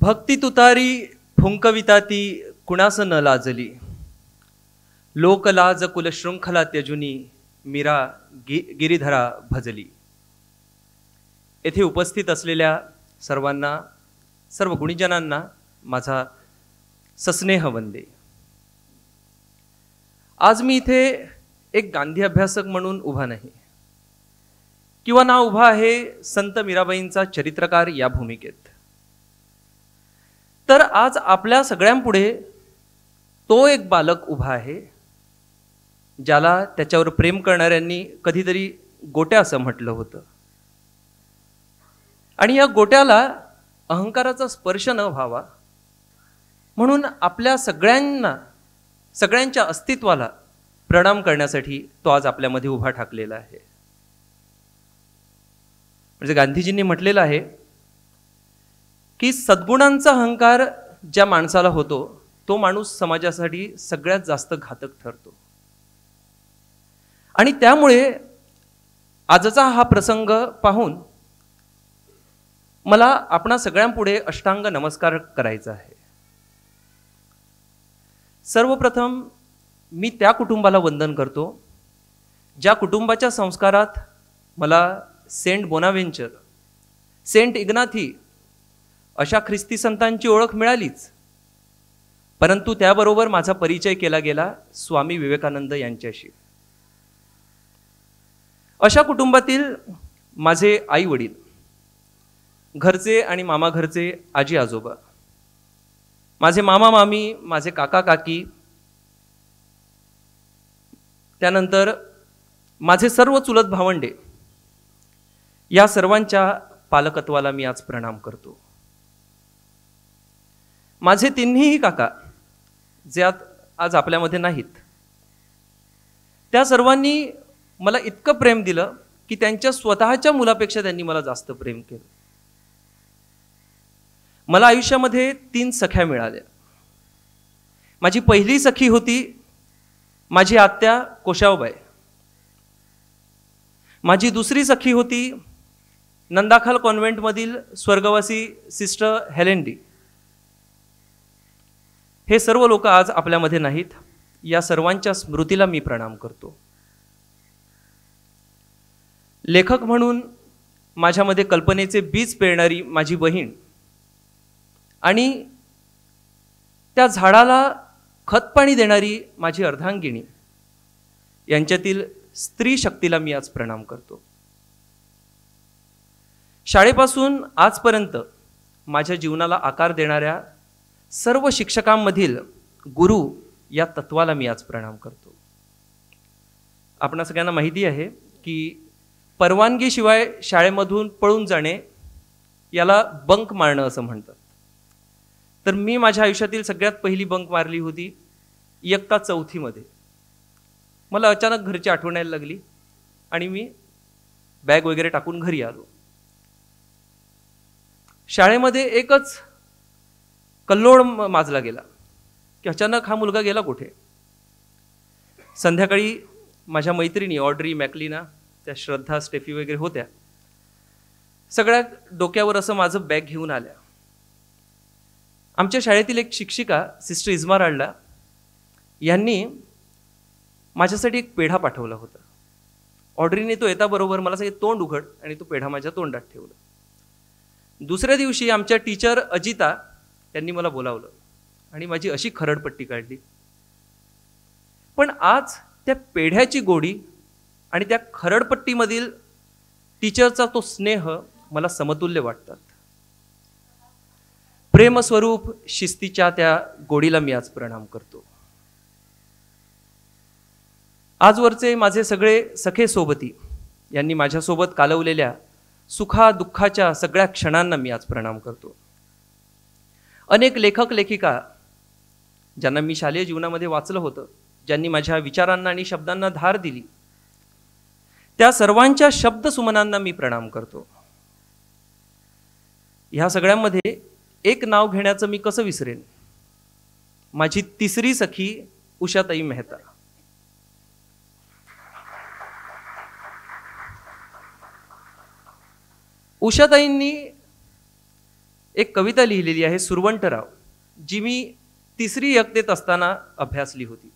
भक्ती तुतारी फुंकविता ती कुणास न लाजली लोक लाज कुलशृंखला त्यजुनी मीरा गि गिरीधरा भजली येथे उपस्थित असलेल्या सर्वांना सर्व गुणीजनांना माझा सस्नेह वंदे आज मी इथे एक गांधी अभ्यासक म्हणून उभा नाही किंवा ना उभा आहे संत मीराबाईंचा चरित्रकार या भूमिकेत तर आज आपल्या सगळ्यांपुढे तो एक बालक उभा आहे ज्याला त्याच्यावर प्रेम करणाऱ्यांनी कधीतरी गोट्या असं म्हटलं होतं आणि या गोट्याला अहंकाराचा स्पर्श न व्हावा म्हणून आपल्या सगळ्यांना सगळ्यांच्या अस्तित्वाला प्रणाम करण्यासाठी तो आज आपल्यामध्ये उभा ठाकलेला आहे म्हणजे गांधीजींनी म्हटलेलं आहे की सद्गुणांचा अहंकार ज्या माणसाला होतो तो माणूस समाजासाठी सगळ्यात जास्त घातक ठरतो आणि त्यामुळे आजचा हा प्रसंग पाहून मला आपणा सगळ्यांपुढे अष्टांग नमस्कार करायचा आहे सर्वप्रथम मी त्या कुटुंबाला वंदन करतो ज्या कुटुंबाच्या संस्कारात मला सेंट बोनाव्हेंचर सेंट इग्नाथी अशा ख्रिस्ती संतांची ओळख मिळालीच परंतु त्याबरोबर माझा परिचय केला गेला स्वामी विवेकानंद यांच्याशी अशा कुटुंबातील माझे आई वडील घरचे आणि मामा घरचे आजी आजोबा माझे मामा मामी माझे काका काकी त्यानंतर माझे सर्व चुलत भावंडे या सर्वांच्या पालकत्वाला मी आज प्रणाम करतो माझे तिन्हीही काका जे आत आज आपल्यामध्ये नाहीत त्या सर्वांनी मला इतकं प्रेम दिलं की त्यांच्या स्वतःच्या मुलापेक्षा त्यांनी मला जास्त प्रेम केलं मला आयुष्यामध्ये तीन सख्या मिळाल्या माझी पहिली सखी होती माझी आत्या कोशावबाई माझी दुसरी सखी होती नंदाखाल कॉन्व्हेंटमधील स्वर्गवासी सिस्टर हेलेंडी हे सर्व लोक आज आपल्यामध्ये नाहीत या सर्वांच्या स्मृतीला मी प्रणाम करतो लेखक म्हणून माझ्यामध्ये कल्पनेचे बीज पेरणारी माझी बहीण आणि त्या झाडाला खतपाणी देणारी माझी अर्धांगिणी यांच्यातील स्त्री शक्तीला मी आज प्रणाम करतो शाळेपासून आजपर्यंत माझ्या जीवनाला आकार देणाऱ्या सर्व शिक्षकांमधील गुरु या तत्वाला मी आज प्रणाम करतो आपण सगळ्यांना माहिती आहे की परवानगीशिवाय शाळेमधून पळून जाणे याला बंक मारणं असं म्हणतात तर मी माझ्या आयुष्यातील सगळ्यात पहिली बंक मारली होती इयत्ता चौथीमध्ये मला अचानक घरची आठवण यायला लागली आणि मी बॅग वगैरे टाकून घरी आलो शाळेमध्ये एकच कल्लोळ माजला गेला की अचानक हा मुलगा गेला कुठे संध्याकाळी माझ्या मैत्रिणी ऑड्री मॅकलिना त्या श्रद्धा स्टेफी वगैरे होत्या सगळ्या डोक्यावर असं माझं बॅग घेऊन आल्या आमच्या शाळेतील एक शिक्षिका सिस्टर इजमाराडला यांनी माझ्यासाठी एक पेढा पाठवला होता ऑड्रीने तो येताबरोबर मला सगळे तोंड उघड आणि तो पेढा माझ्या तोंडात ठेवला दुसऱ्या दिवशी आमच्या टीचर अजिता त्यांनी मला बोलावलं आणि माझी अशी खरडपट्टी काढली पण आज त्या पेढ्याची गोडी आणि त्या खरडपट्टीमधील टीचरचा तो स्नेह मला समतुल्य वाटतात प्रेमस्वरूप शिस्तीच्या त्या गोडीला मी आज प्रणाम करतो आजवरचे माझे सगळे सखे सोबती यांनी माझ्यासोबत कालवलेल्या सुखा दुःखाच्या सगळ्या क्षणांना मी आज प्रणाम करतो अनेक लेखक लेखिका ज्यांना मी शालेय जीवनामध्ये वाचलं होतं ज्यांनी माझ्या विचारांना आणि शब्दांना धार दिली त्या सर्वांच्या शब्दसुमनांना मी प्रणाम करतो ह्या सगळ्यांमध्ये एक नाव घेण्याचं मी कसं विसरेन माझी तिसरी सखी उषाताई मेहता उषाताईंनी एक कविता लिहिलेली आहे सुरवंटराव जी मी तिसरी यक्तेत असताना अभ्यासली होती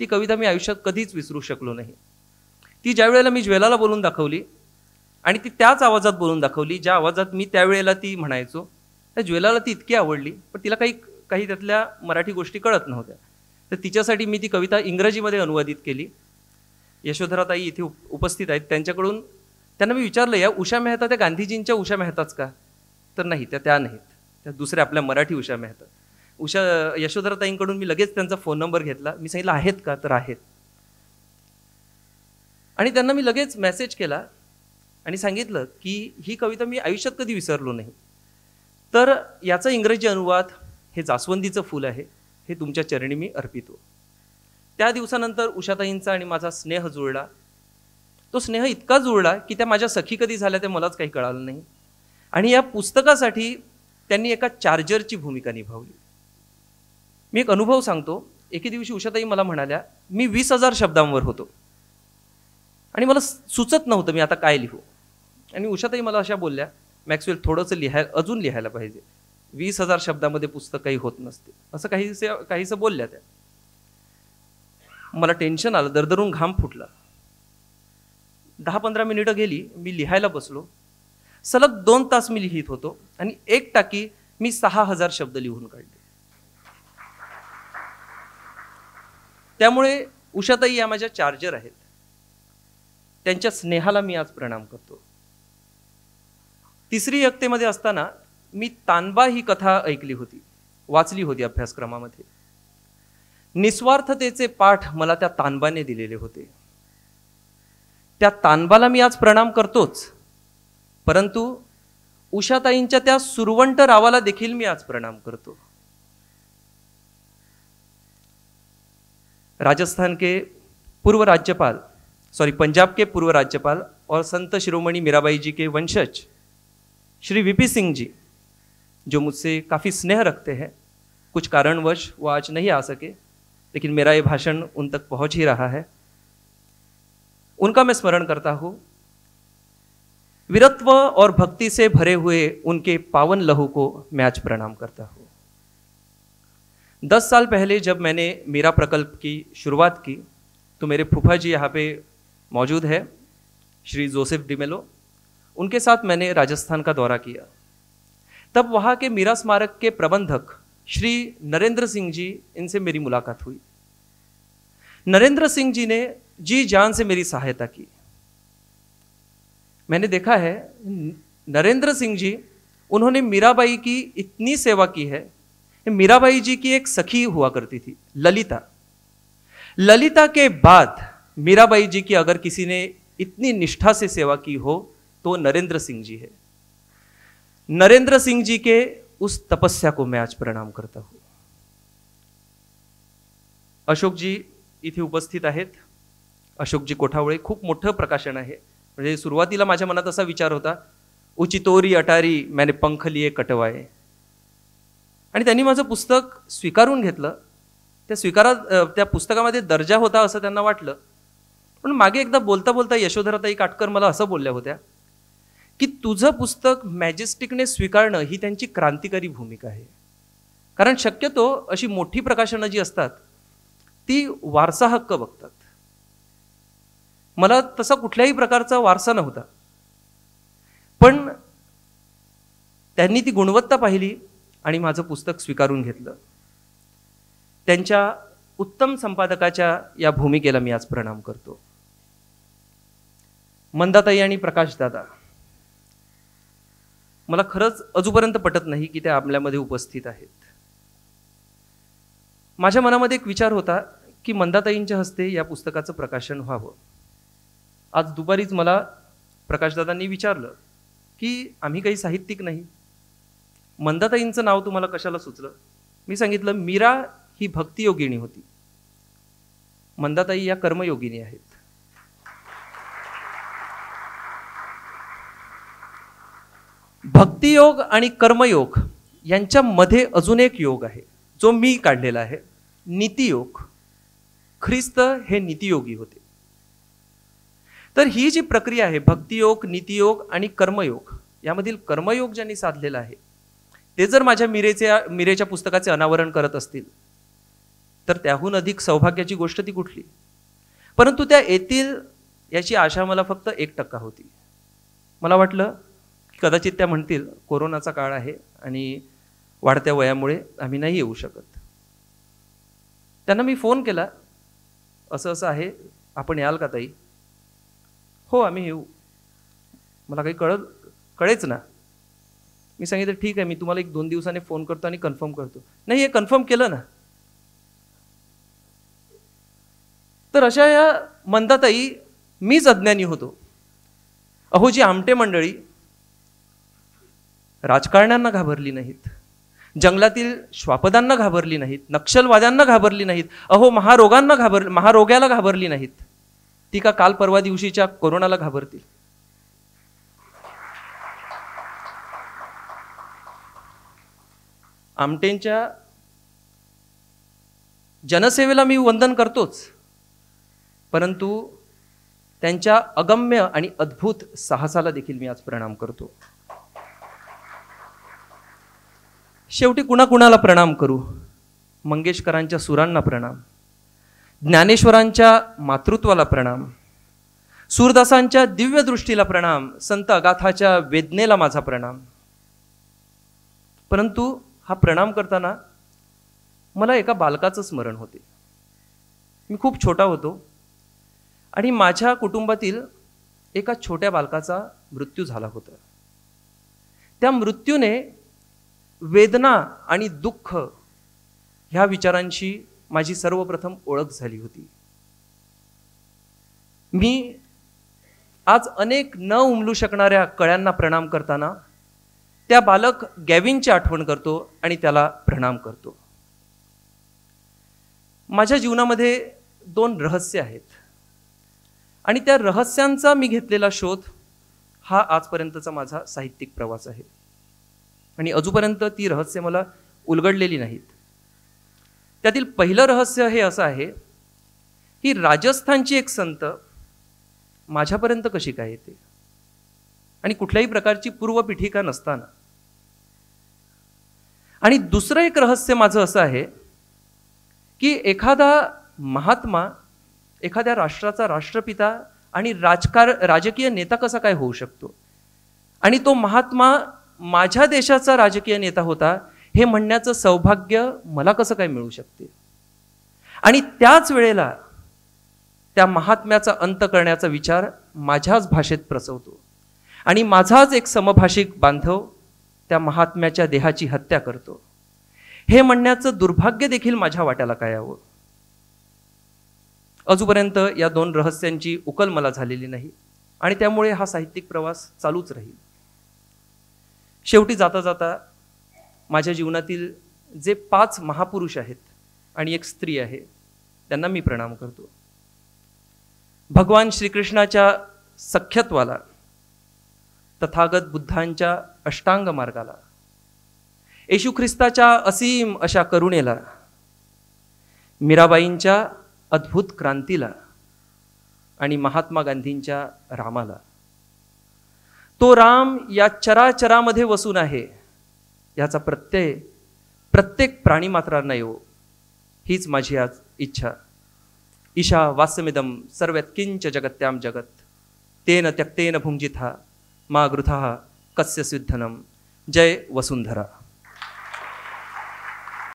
ती कविता मी आयुष्यात कधीच विसरू शकलो नाही ती ज्या वेळेला मी ज्वेलाला बोलून दाखवली आणि ती त्याच आवाजात बोलून दाखवली ज्या आवाजात मी त्यावेळेला ती म्हणायचो त्या ज्वेलाला ती इतकी आवडली पण तिला काही काही त्यातल्या मराठी गोष्टी कळत नव्हत्या तर तिच्यासाठी मी ती कविता इंग्रजीमध्ये अनुवादित केली यशोधराताई इथे उपस्थित आहेत त्यांच्याकडून त्यांना मी विचारलं या उषा मेहता त्या गांधीजींच्या उषा मेहताच का तर नाही त्या त्या नाहीत त्या दुसऱ्या आपल्या मराठी उषा मेहतात उषा यशोधराताईंकडून मी लगेच त्यांचा फोन नंबर घेतला मी सांगितलं आहेत का तर आहेत आणि त्यांना मी लगेच मेसेज केला आणि सांगितलं की ही कविता मी आयुष्यात कधी विसरलो नाही तर याचा इंग्रजी अनुवाद हे जास्वंदीचं फूल आहे हे तुमच्या चरणी मी अर्पितो त्या दिवसानंतर उषाताईंचा आणि माझा स्नेह जुळला तो स्नेह इतका जुळला की त्या माझ्या सखी कधी झाल्या ते मलाच काही कळालं नाही आणि या पुस्तकासाठी त्यांनी एका चार्जरची भूमिका निभावली मी एक अनुभव सांगतो एके दिवशी उषाताई मला म्हणाल्या मी वीस हजार शब्दांवर होतो आणि मला सुचत नव्हतं मी आता काय लिहू आणि उषाताई मला अशा बोलल्या मॅक्सवेल थोडंसं लिहाय अजून लिहायला पाहिजे वीस हजार शब्दामध्ये पुस्तक काही होत नसते असं काहीसे काहीसं बोलल्या त्या मला टेन्शन आलं दरदरून घाम फुटला दहा पंधरा मिनिटं गेली मी लिहायला बसलो सलग दोन तास मी लिहित होतो आणि एक टाकी मी सहा हजार शब्द लिहून काढले त्यामुळे उषाताई या माझ्या चार्जर आहेत त्यांच्या स्नेहाला मी आज प्रणाम करतो तिसरी यक्तेमध्ये असताना मी तानबा ही कथा ऐकली होती वाचली होती अभ्यासक्रमामध्ये निस्वार्थतेचे पाठ मला त्या तानबाने दिलेले होते त्या तानबाला मी आज प्रणाम करतोच परंतु उषाताईंच्या त्या सुरवंट रावाला देखील मी आज प्रणाम करतो राजस्थान के पूर्व राज्यपाल सॉरी पंजाब के पूर्व राज्यपाल और संत शिरोमणि मीराबाई जी के वंशज श्री वीपी सिंह जी जो मुझसे काफ़ी स्नेह रखते हैं कुछ कारणवश वो आज नहीं आ सके लेकिन मेरा ये भाषण उन तक पहुंच ही रहा है उनका मैं स्मरण करता हूँ वीरत्व और भक्ति से भरे हुए उनके पावन लहू को मैं आज प्रणाम करता हूँ दस साल पहले जब मैंने मेरा प्रकल्प की शुरुआत की तो मेरे फूफा जी यहाँ पे मौजूद है श्री जोसेफ डिमेलो उनके साथ मैंने राजस्थान का दौरा किया तब वहाँ के मीरा स्मारक के प्रबंधक श्री नरेंद्र सिंह जी इनसे मेरी मुलाकात हुई नरेंद्र सिंह जी ने जी जान से मेरी सहायता की मैंने देखा है नरेंद्र सिंह जी उन्होंने मीराबाई की इतनी सेवा की है मीराबाई जी की एक सखी हुआ करती थी ललिता ललिता के बाद मीराबाई जी की अगर किसी ने इतनी निष्ठा से सेवा की हो तो नरेंद्र सिंह जी है नरेंद्र सिंह जी के उस तपस्या को मैं आज प्रणाम करता हूं अशोक जी इथे उपस्थित आहेत जी कोठावळे खूप मोठं प्रकाशन आहे म्हणजे सुरुवातीला माझ्या मनात असा विचार होता उचितोरी अटारी मॅने पंख लिये कटवाय आणि त्यांनी माझं पुस्तक स्वीकारून घेतलं त्या स्वीकारा त्या पुस्तकामध्ये दर्जा होता असं त्यांना वाटलं पण मागे एकदा बोलता बोलता यशोधराताई काटकर मला असं बोलल्या होत्या की तुझं पुस्तक मॅजेस्टिकने स्वीकारणं ही त्यांची क्रांतिकारी भूमिका आहे कारण शक्यतो अशी मोठी प्रकाशनं जी असतात ती वारसा हक्क बघतात मला तसा कुठल्याही प्रकारचा वारसा नव्हता पण त्यांनी ती गुणवत्ता पाहिली आणि माझं पुस्तक स्वीकारून घेतलं त्यांच्या उत्तम संपादकाच्या या भूमिकेला मी आज प्रणाम करतो मंदाताई आणि प्रकाशदादा मला खरंच अजूपर्यंत पटत नाही की त्या आपल्यामध्ये उपस्थित आहेत माझ्या मनामध्ये एक विचार होता की मंदाताईंच्या हस्ते या पुस्तकाचं प्रकाशन व्हावं आज दुपारीच मला प्रकाशदादांनी विचारलं की आम्ही काही साहित्यिक नाही मंदाताईंचं नाव तुम्हाला कशाला सुचलं मी सांगितलं मीरा ही भक्तियोगिणी होती मंदाताई या कर्मयोगिनी आहेत भक्तियोग आणि कर्मयोग यांच्यामध्ये अजून एक योग आहे जो मी काढलेला आहे नीतियोग ख्रिस्त हे नीतियोगी होते तर ही जी प्रक्रिया आहे भक्तियोग नीतियोग आणि कर्मयोग यामधील कर्मयोग ज्यांनी साधलेला आहे ते जर माझ्या मिरेच्या मिरेच्या पुस्तकाचे अनावरण करत असतील तर त्याहून अधिक सौभाग्याची गोष्ट ती कुठली परंतु त्या येतील याची आशा मला फक्त एक टक्का होती मला वाटलं कदाचित त्या म्हणतील कोरोनाचा काळ आहे आणि वाढत्या वयामुळे आम्ही नाही येऊ शकत त्यांना मी फोन केला असं असं आहे आपण याल का ताई हो आम्ही येऊ मला काही कळत कळेच ना मी सांगितलं ठीक आहे मी तुम्हाला एक दोन दिवसाने फोन करतो आणि कन्फर्म करतो नाही हे कन्फर्म केलं ना तर अशा या मंदाताई मीच अज्ञानी होतो अहो जी आमटे मंडळी राजकारण्यांना घाबरली नाहीत जंगलातील श्वापदांना घाबरली नाहीत नक्षलवाद्यांना घाबरली नाहीत अहो महारोगांना घाबर महारोग्याला घाबरली नाहीत ती का काल परवा दिवशीच्या कोरोनाला घाबरतील आमटेंच्या जनसेवेला मी वंदन करतोच परंतु त्यांच्या अगम्य आणि अद्भुत साहसाला देखील मी आज प्रणाम करतो शेवटी कुणाकुणाला प्रणाम करू मंगेशकरांच्या सुरांना प्रणाम ज्ञानेश्वरांच्या मातृत्वाला प्रणाम सूरदासांच्या दिव्यदृष्टीला प्रणाम संत अगाथाच्या वेदनेला माझा प्रणाम परंतु हा प्रणाम करताना मला एका बालकाचं स्मरण होते मी खूप छोटा होतो आणि माझ्या कुटुंबातील एका छोट्या बालकाचा मृत्यू झाला होता त्या मृत्यूने वेदना आणि दुःख ह्या विचारांशी माझी सर्वप्रथम ओळख झाली होती मी आज अनेक न उमलू शकणाऱ्या कळ्यांना प्रणाम करताना त्या बालक गॅविनची आठवण करतो आणि त्याला प्रणाम करतो माझ्या जीवनामध्ये दोन रहस्य आहेत आणि त्या रहस्यांचा मी घेतलेला शोध हा आजपर्यंतचा माझा साहित्यिक प्रवास आहे आणि अजूपर्यंत ती रहस्य मला उलगडलेली नाहीत त्यातील पहिलं रहस्य हे असं आहे की राजस्थानची एक संत माझ्यापर्यंत कशी काय येते आणि कुठल्याही प्रकारची पूर्वपीठिका नसताना आणि दुसरं एक रहस्य माझं असं आहे की एखादा महात्मा एखाद्या राष्ट्राचा राष्ट्रपिता आणि राजकार राजकीय नेता कसा काय होऊ शकतो आणि तो महात्मा माझ्या देशाचा राजकीय नेता होता हे म्हणण्याचं सौभाग्य मला कसं काय मिळू शकते आणि त्याच वेळेला त्या महात्म्याचा अंत करण्याचा विचार माझ्याच भाषेत प्रसवतो आणि माझाच एक समभाषिक बांधव त्या महात्म्याच्या देहाची हत्या करतो हे म्हणण्याचं दुर्भाग्य देखील माझ्या वाट्याला काय हवं अजूपर्यंत या दोन रहस्यांची उकल मला झालेली नाही आणि त्यामुळे हा साहित्यिक प्रवास चालूच राहील शेवटी जाता जाता माझ्या जीवनातील जे पाच महापुरुष आहेत आणि एक स्त्री आहे त्यांना मी प्रणाम करतो भगवान श्रीकृष्णाच्या सख्यत्वाला तथागत बुद्धांच्या अष्टांग मार्गाला येशू ख्रिस्ताच्या असीम अशा करुणेला मीराबाईंच्या अद्भुत क्रांतीला आणि महात्मा गांधींच्या रामाला तो राम या चराचरामध्ये वसून आहे याचा प्रत्यय प्रत्येक मात्रांना येऊ हो. हीच माझी आज इच्छा ईशा वासमिदम सर्वत्किंच जगत्याम जगत तेन त्यक्तेन भुंजिथा मा गृथा कस्य सिद्धनम जय वसुंधरा